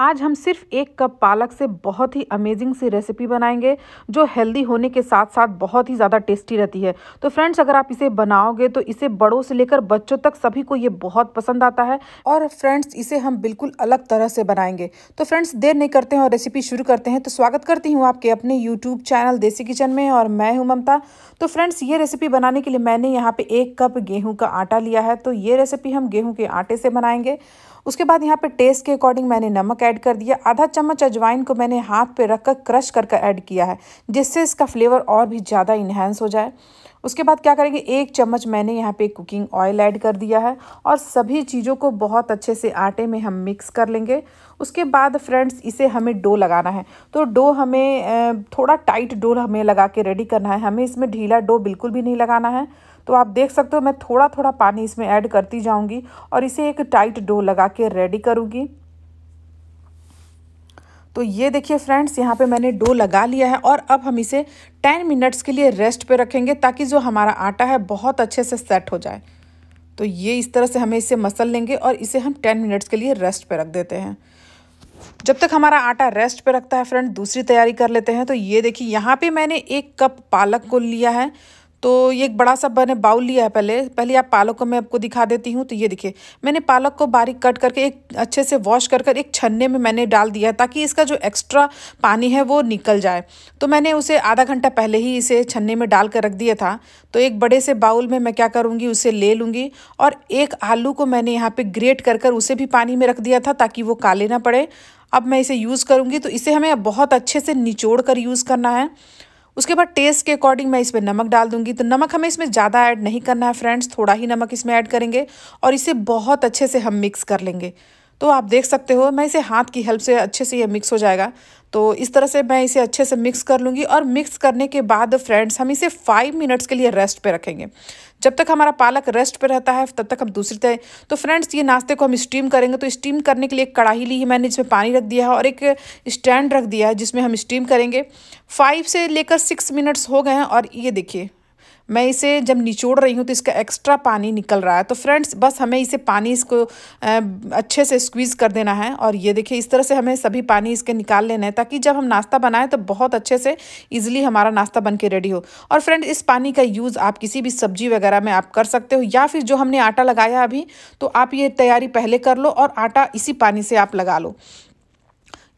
आज हम सिर्फ एक कप पालक से बहुत ही अमेजिंग सी रेसिपी बनाएंगे जो हेल्दी होने के साथ साथ बहुत ही ज़्यादा टेस्टी रहती है तो फ्रेंड्स अगर आप इसे बनाओगे तो इसे बड़ों से लेकर बच्चों तक सभी को ये बहुत पसंद आता है और फ्रेंड्स इसे हम बिल्कुल अलग तरह से बनाएंगे तो फ्रेंड्स देर नहीं करते हैं और रेसिपी शुरू करते हैं तो स्वागत करती हूँ आपके अपने यूट्यूब चैनल देसी किचन में और मैं हूँ ममता तो फ्रेंड्स ये रेसिपी बनाने के लिए मैंने यहाँ पर एक कप गेहूँ का आटा लिया है तो ये रेसिपी हम गेहूँ के आटे से बनाएंगे उसके बाद यहाँ पे टेस्ट के अकॉर्डिंग मैंने नमक ऐड कर दिया आधा चम्मच अजवाइन को मैंने हाथ पे रख कर क्रश कर ऐड किया है जिससे इसका फ्लेवर और भी ज़्यादा इन्हेंस हो जाए उसके बाद क्या करेंगे एक चम्मच मैंने यहाँ पे कुकिंग ऑयल ऐड कर दिया है और सभी चीज़ों को बहुत अच्छे से आटे में हम मिक्स कर लेंगे उसके बाद फ्रेंड्स इसे हमें डो लगाना है तो डो हमें थोड़ा टाइट डो हमें लगा के रेडी करना है हमें इसमें ढीला डो बिल्कुल भी नहीं लगाना है तो आप देख सकते हो मैं थोड़ा थोड़ा पानी इसमें ऐड करती जाऊंगी और इसे एक टाइट डो लगा के रेडी करूँगी तो ये देखिए फ्रेंड्स यहाँ पे मैंने डो लगा लिया है और अब हम इसे टेन मिनट्स के लिए रेस्ट पे रखेंगे ताकि जो हमारा आटा है बहुत अच्छे से सेट हो जाए तो ये इस तरह से हमें इसे मसल लेंगे और इसे हम टेन मिनट्स के लिए रेस्ट पे रख देते हैं जब तक हमारा आटा रेस्ट पे रखता है फ्रेंड दूसरी तैयारी कर लेते हैं तो ये देखिए यहाँ पे मैंने एक कप पालक को लिया है तो ये एक बड़ा सा मैंने बाउल लिया है पहले पहले आप पालक को मैं आपको दिखा देती हूँ तो ये देखिए मैंने पालक को बारीक कट करके एक अच्छे से वॉश कर कर एक छन्ने में मैंने डाल दिया ताकि इसका जो एक्स्ट्रा पानी है वो निकल जाए तो मैंने उसे आधा घंटा पहले ही इसे छन्ने में डाल कर रख दिया था तो एक बड़े से बाउल में मैं क्या करूँगी उसे ले लूँगी और एक आलू को मैंने यहाँ पर ग्रेट कर कर उसे भी पानी में रख दिया था ताकि वो काले ना पड़े अब मैं इसे यूज़ करूँगी तो इसे हमें बहुत अच्छे से निचोड़ कर यूज़ करना है उसके बाद टेस्ट के अकॉर्डिंग मैं इसमें नमक डाल दूंगी तो नमक हमें इसमें ज़्यादा ऐड नहीं करना है फ्रेंड्स थोड़ा ही नमक इसमें ऐड करेंगे और इसे बहुत अच्छे से हम मिक्स कर लेंगे तो आप देख सकते हो मैं इसे हाथ की हेल्प से अच्छे से ये मिक्स हो जाएगा तो इस तरह से मैं इसे अच्छे से मिक्स कर लूँगी और मिक्स करने के बाद फ्रेंड्स हम इसे फाइव मिनट्स के लिए रेस्ट पे रखेंगे जब तक हमारा पालक रेस्ट पे रहता है तब तक हम दूसरी तरह तो फ्रेंड्स ये नाश्ते को हम स्टीम करेंगे तो स्टीम करने के लिए एक कढ़ाई ली है मैंने जिसमें पानी रख दिया है और एक स्टैंड रख दिया है जिसमें हम स्टीम करेंगे फाइव से लेकर सिक्स मिनट्स हो गए हैं और ये देखिए मैं इसे जब निचोड़ रही हूँ तो इसका एक्स्ट्रा पानी निकल रहा है तो फ्रेंड्स बस हमें इसे पानी इसको अच्छे से स्क्वीज़ कर देना है और ये देखिए इस तरह से हमें सभी पानी इसके निकाल लेना है ताकि जब हम नाश्ता बनाएं तो बहुत अच्छे से ईजिली हमारा नाश्ता बन के रेडी हो और फ्रेंड इस पानी का यूज़ आप किसी भी सब्जी वगैरह में आप कर सकते हो या फिर जो हमने आटा लगाया अभी तो आप ये तैयारी पहले कर लो और आटा इसी पानी से आप लगा लो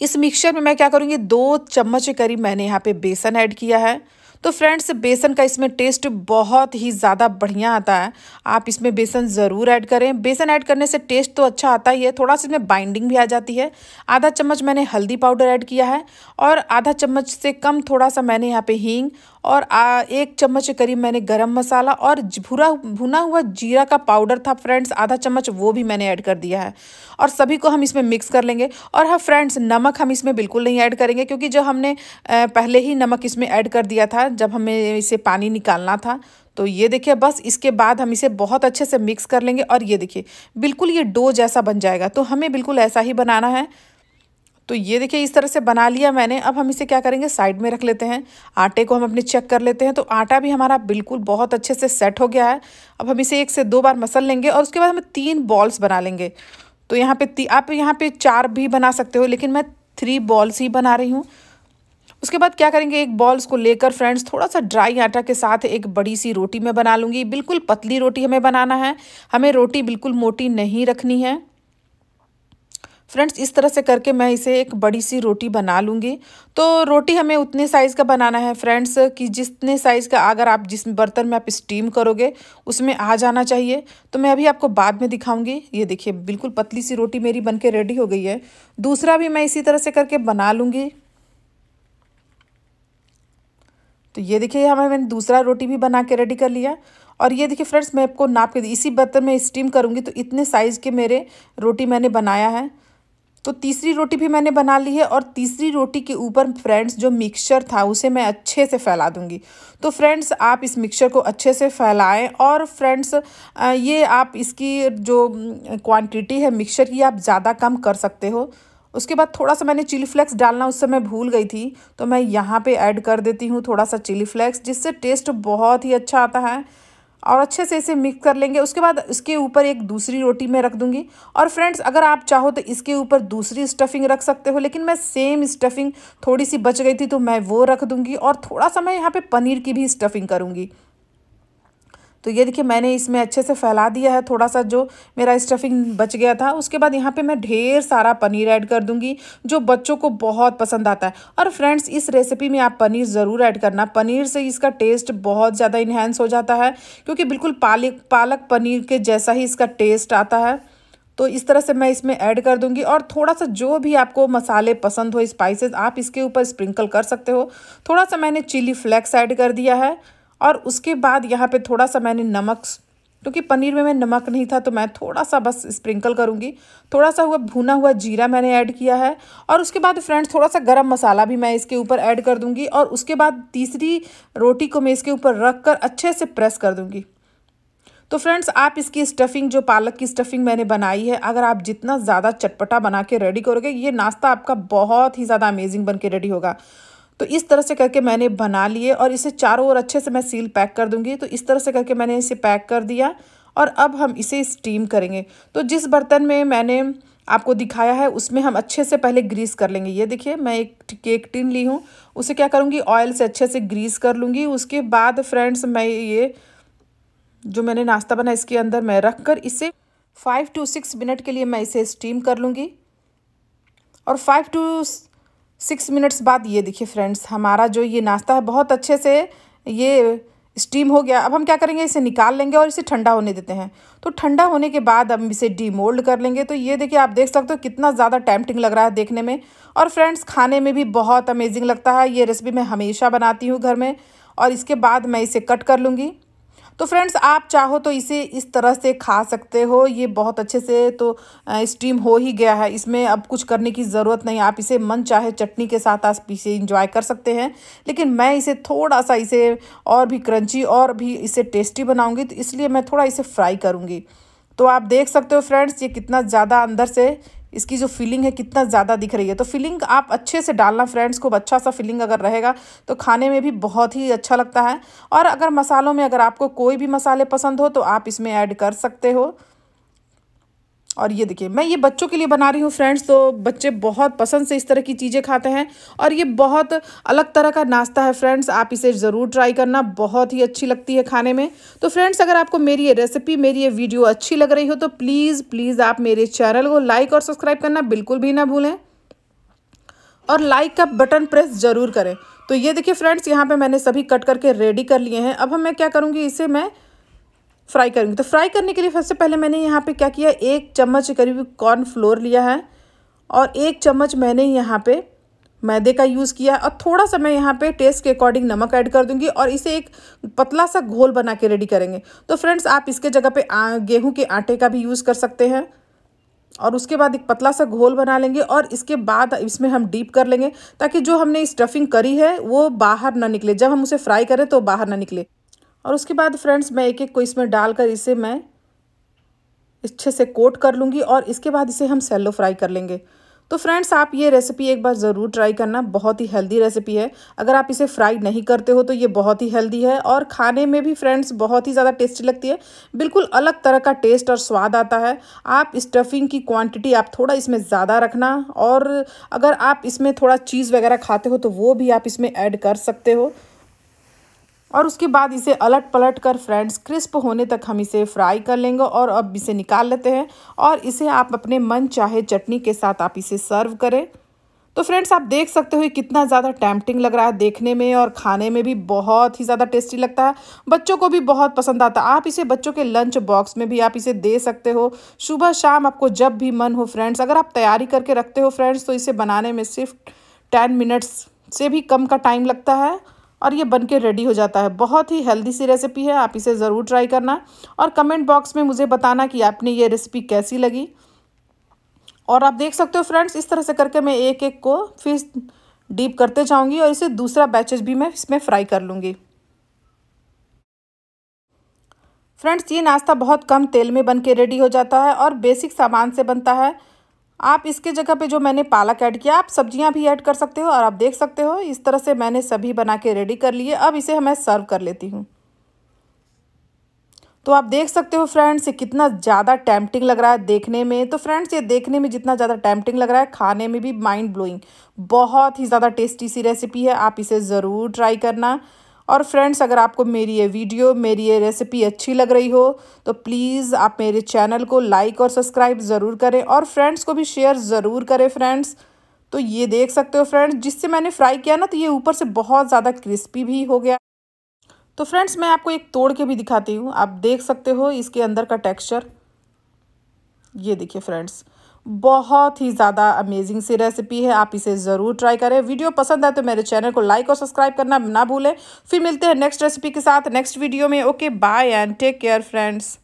इस मिक्सचर में मैं क्या करूँगी दो चम्मच करीब मैंने यहाँ पे बेसन ऐड किया है तो फ्रेंड्स बेसन का इसमें टेस्ट बहुत ही ज़्यादा बढ़िया आता है आप इसमें बेसन ज़रूर ऐड करें बेसन ऐड करने से टेस्ट तो अच्छा आता ही है थोड़ा सा इसमें बाइंडिंग भी आ जाती है आधा चम्मच मैंने हल्दी पाउडर ऐड किया है और आधा चम्मच से कम थोड़ा सा मैंने यहाँ पे हींग और आ, एक चम्मच के करीब मैंने गरम मसाला और भुरा भुना हुआ जीरा का पाउडर था फ्रेंड्स आधा चम्मच वो भी मैंने ऐड कर दिया है और सभी को हम इसमें मिक्स कर लेंगे और हाँ फ्रेंड्स नमक हम इसमें बिल्कुल नहीं ऐड करेंगे क्योंकि जो हमने पहले ही नमक इसमें ऐड कर दिया था जब हमें इसे पानी निकालना था तो ये देखिए बस इसके बाद हम इसे बहुत अच्छे से मिक्स कर लेंगे और ये देखिए बिल्कुल ये डो जैसा बन जाएगा तो हमें बिल्कुल ऐसा ही बनाना है तो ये देखिए इस तरह से बना लिया मैंने अब हम इसे क्या करेंगे साइड में रख लेते हैं आटे को हम अपने चेक कर लेते हैं तो आटा भी हमारा बिल्कुल बहुत अच्छे से सेट हो गया है अब हम इसे एक से दो बार मसल लेंगे और उसके बाद हम तीन बॉल्स बना लेंगे तो यहाँ पे आप यहाँ पे चार भी बना सकते हो लेकिन मैं थ्री बॉल्स ही बना रही हूँ उसके बाद क्या करेंगे एक बॉल्स को लेकर फ्रेंड्स थोड़ा सा ड्राई आटा के साथ एक बड़ी सी रोटी में बना लूँगी बिल्कुल पतली रोटी हमें बनाना है हमें रोटी बिल्कुल मोटी नहीं रखनी है फ्रेंड्स इस तरह से करके मैं इसे एक बड़ी सी रोटी बना लूँगी तो रोटी हमें उतने साइज़ का बनाना है फ्रेंड्स कि जितने साइज़ का अगर आप जिस बर्तन में आप स्टीम करोगे उसमें आ जाना चाहिए तो मैं अभी आपको बाद में दिखाऊँगी ये देखिए बिल्कुल पतली सी रोटी मेरी बन के रेडी हो गई है दूसरा भी मैं इसी तरह से करके बना लूँगी तो ये देखिए हमें मैंने दूसरा रोटी भी बना के रेडी कर लिया और ये देखिए फ्रेंड्स मैं आपको नाप के इसी बर्तन में स्टीम करूँगी तो इतने साइज़ के मेरे रोटी मैंने बनाया है तो तीसरी रोटी भी मैंने बना ली है और तीसरी रोटी के ऊपर फ्रेंड्स जो मिक्सचर था उसे मैं अच्छे से फैला दूंगी तो फ्रेंड्स आप इस मिक्सचर को अच्छे से फैलाएं और फ्रेंड्स ये आप इसकी जो क्वांटिटी है मिक्सचर की आप ज़्यादा कम कर सकते हो उसके बाद थोड़ा सा मैंने चिली फ्लेक्स डालना उस समय भूल गई थी तो मैं यहाँ पर ऐड कर देती हूँ थोड़ा सा चिली फ्लेक्स जिससे टेस्ट बहुत ही अच्छा आता है और अच्छे से इसे मिक्स कर लेंगे उसके बाद इसके ऊपर एक दूसरी रोटी मैं रख दूंगी और फ्रेंड्स अगर आप चाहो तो इसके ऊपर दूसरी स्टफिंग रख सकते हो लेकिन मैं सेम स्टफिंग थोड़ी सी बच गई थी तो मैं वो रख दूंगी और थोड़ा सा मैं यहाँ पे पनीर की भी स्टफिंग करूँगी तो ये देखिए मैंने इसमें अच्छे से फैला दिया है थोड़ा सा जो मेरा स्टफिंग बच गया था उसके बाद यहाँ पे मैं ढेर सारा पनीर ऐड कर दूँगी जो बच्चों को बहुत पसंद आता है और फ्रेंड्स इस रेसिपी में आप पनीर ज़रूर ऐड करना पनीर से इसका टेस्ट बहुत ज़्यादा इन्हेंस हो जाता है क्योंकि बिल्कुल पालक पालक पनीर के जैसा ही इसका टेस्ट आता है तो इस तरह से मैं इसमें ऐड कर दूंगी और थोड़ा सा जो भी आपको मसाले पसंद हो स्पाइसेस आप इसके ऊपर स्प्रिंकल कर सकते हो थोड़ा सा मैंने चिली फ्लेक्स ऐड कर दिया है और उसके बाद यहाँ पे थोड़ा सा मैंने नमक क्योंकि तो पनीर में मैं नमक नहीं था तो मैं थोड़ा सा बस स्प्रिंकल करूँगी थोड़ा सा हुआ भुना हुआ जीरा मैंने ऐड किया है और उसके बाद फ्रेंड्स थोड़ा सा गरम मसाला भी मैं इसके ऊपर ऐड कर दूँगी और उसके बाद तीसरी रोटी को मैं इसके ऊपर रख कर अच्छे से प्रेस कर दूँगी तो फ्रेंड्स आप इसकी स्टफिंग जो पालक की स्टफिंग मैंने बनाई है अगर आप जितना ज़्यादा चटपटा बना के रेडी करोगे ये नाश्ता आपका बहुत ही ज़्यादा अमेजिंग बन के रेडी होगा तो इस तरह से करके मैंने बना लिए और इसे चारों ओर अच्छे से मैं सील पैक कर दूंगी तो इस तरह से करके मैंने इसे पैक कर दिया और अब हम इसे स्टीम करेंगे तो जिस बर्तन में मैंने आपको दिखाया है उसमें हम अच्छे से पहले ग्रीस कर लेंगे ये देखिए मैं एक केक टिन ली हूँ उसे क्या करूँगी ऑयल से अच्छे से ग्रीस कर लूँगी उसके बाद फ्रेंड्स मैं ये जो मैंने नाश्ता बनाया इसके अंदर मैं रख कर इसे फाइव टू सिक्स मिनट के लिए मैं इसे स्टीम कर लूँगी और फाइव टू सिक्स मिनट्स बाद ये देखिए फ्रेंड्स हमारा जो ये नाश्ता है बहुत अच्छे से ये स्टीम हो गया अब हम क्या करेंगे इसे निकाल लेंगे और इसे ठंडा होने देते हैं तो ठंडा होने के बाद हम इसे डीमोल्ड कर लेंगे तो ये देखिए आप देख सकते हो कितना ज़्यादा टैम्पटिंग लग रहा है देखने में और फ्रेंड्स खाने में भी बहुत अमेजिंग लगता है ये रेसिपी मैं हमेशा बनाती हूँ घर में और इसके बाद मैं इसे कट कर लूँगी तो फ्रेंड्स आप चाहो तो इसे इस तरह से खा सकते हो ये बहुत अच्छे से तो स्टीम हो ही गया है इसमें अब कुछ करने की ज़रूरत नहीं आप इसे मन चाहे चटनी के साथ आप इसे इंजॉय कर सकते हैं लेकिन मैं इसे थोड़ा सा इसे और भी क्रंची और भी इसे टेस्टी बनाऊँगी तो इसलिए मैं थोड़ा इसे फ्राई करूँगी तो आप देख सकते हो फ्रेंड्स ये कितना ज़्यादा अंदर से इसकी जो फीलिंग है कितना ज़्यादा दिख रही है तो फीलिंग आप अच्छे से डालना फ्रेंड्स को अच्छा सा फीलिंग अगर रहेगा तो खाने में भी बहुत ही अच्छा लगता है और अगर मसालों में अगर आपको कोई भी मसाले पसंद हो तो आप इसमें ऐड कर सकते हो और ये देखिए मैं ये बच्चों के लिए बना रही हूँ फ्रेंड्स तो बच्चे बहुत पसंद से इस तरह की चीज़ें खाते हैं और ये बहुत अलग तरह का नाश्ता है फ्रेंड्स आप इसे ज़रूर ट्राई करना बहुत ही अच्छी लगती है खाने में तो फ्रेंड्स अगर आपको मेरी ये रेसिपी मेरी ये वीडियो अच्छी लग रही हो तो प्लीज़ प्लीज़ आप मेरे चैनल को लाइक और सब्सक्राइब करना बिल्कुल भी ना भूलें और लाइक का बटन प्रेस ज़रूर करें तो ये देखिए फ्रेंड्स यहाँ पर मैंने सभी कट करके रेडी कर लिए हैं अब हम मैं क्या करूँगी इसे मैं फ्राई करूँगी तो फ्राई करने के लिए सबसे पहले मैंने यहाँ पे क्या किया एक चम्मच करीब कॉर्न फ्लोर लिया है और एक चम्मच मैंने यहाँ पे मैदे का यूज़ किया और थोड़ा सा मैं यहाँ पे टेस्ट के अकॉर्डिंग नमक ऐड कर दूँगी और इसे एक पतला सा घोल बना के रेडी करेंगे तो फ्रेंड्स आप इसके जगह पर गेहूँ के आटे का भी यूज़ कर सकते हैं और उसके बाद एक पतला सा घोल बना लेंगे और इसके बाद इसमें हम डीप कर लेंगे ताकि जो हमने स्टफिंग करी है वो बाहर ना निकले जब हम उसे फ्राई करें तो बाहर ना निकले और उसके बाद फ्रेंड्स मैं एक एक को इसमें डालकर इसे मैं अच्छे से कोट कर लूँगी और इसके बाद इसे हम सेल्लो फ्राई कर लेंगे तो फ्रेंड्स आप ये रेसिपी एक बार ज़रूर ट्राई करना बहुत ही हेल्दी रेसिपी है अगर आप इसे फ्राई नहीं करते हो तो ये बहुत ही हेल्दी है और खाने में भी फ्रेंड्स बहुत ही ज़्यादा टेस्टी लगती है बिल्कुल अलग तरह का टेस्ट और स्वाद आता है आप स्टफिंग की क्वांटिटी आप थोड़ा इसमें ज़्यादा रखना और अगर आप इसमें थोड़ा चीज़ वगैरह खाते हो तो वो भी आप इसमें ऐड कर सकते हो और उसके बाद इसे अलट पलट कर फ्रेंड्स क्रिस्प होने तक हम इसे फ्राई कर लेंगे और अब इसे निकाल लेते हैं और इसे आप अपने मन चाहे चटनी के साथ आप इसे सर्व करें तो फ्रेंड्स आप देख सकते हो कितना ज़्यादा टैम्पटिंग लग रहा है देखने में और खाने में भी बहुत ही ज़्यादा टेस्टी लगता है बच्चों को भी बहुत पसंद आता है आप इसे बच्चों के लंच बॉक्स में भी आप इसे दे सकते हो सुबह शाम आपको जब भी मन हो फ्रेंड्स अगर आप तैयारी करके रखते हो फ्रेंड्स तो इसे बनाने में सिर्फ टेन मिनट्स से भी कम का टाइम लगता है और ये बन के रेडी हो जाता है बहुत ही हेल्दी सी रेसिपी है आप इसे ज़रूर ट्राई करना और कमेंट बॉक्स में मुझे बताना कि आपने ये रेसिपी कैसी लगी और आप देख सकते हो फ्रेंड्स इस तरह से करके मैं एक एक को फिर डीप करते जाऊँगी और इसे दूसरा बैचेज भी मैं इसमें फ्राई कर लूँगी फ्रेंड्स ये नाश्ता बहुत कम तेल में बन के रेडी हो जाता है और बेसिक सामान से बनता है आप इसके जगह पे जो मैंने पालक ऐड किया आप सब्जियां भी ऐड कर सकते हो और आप देख सकते हो इस तरह से मैंने सभी बना के रेडी कर लिए अब इसे मैं सर्व कर लेती हूँ तो आप देख सकते हो फ्रेंड्स ये कितना ज़्यादा टैम्पटिंग लग रहा है देखने में तो फ्रेंड्स ये देखने में जितना ज़्यादा टैम्पटिंग लग रहा है खाने में भी माइंड ब्लोइंग बहुत ही ज़्यादा टेस्टी सी रेसिपी है आप इसे ज़रूर ट्राई करना और फ्रेंड्स अगर आपको मेरी ये वीडियो मेरी ये रेसिपी अच्छी लग रही हो तो प्लीज़ आप मेरे चैनल को लाइक और सब्सक्राइब ज़रूर करें और फ्रेंड्स को भी शेयर ज़रूर करें फ्रेंड्स तो ये देख सकते हो फ्रेंड्स जिससे मैंने फ्राई किया ना तो ये ऊपर से बहुत ज़्यादा क्रिस्पी भी हो गया तो फ्रेंड्स मैं आपको एक तोड़ के भी दिखाती हूँ आप देख सकते हो इसके अंदर का टेक्स्चर ये देखिए फ्रेंड्स बहुत ही ज़्यादा अमेजिंग सी रेसिपी है आप इसे ज़रूर ट्राई करें वीडियो पसंद आए तो मेरे चैनल को लाइक और सब्सक्राइब करना ना भूलें फिर मिलते हैं नेक्स्ट रेसिपी के साथ नेक्स्ट वीडियो में okay bye and take care friends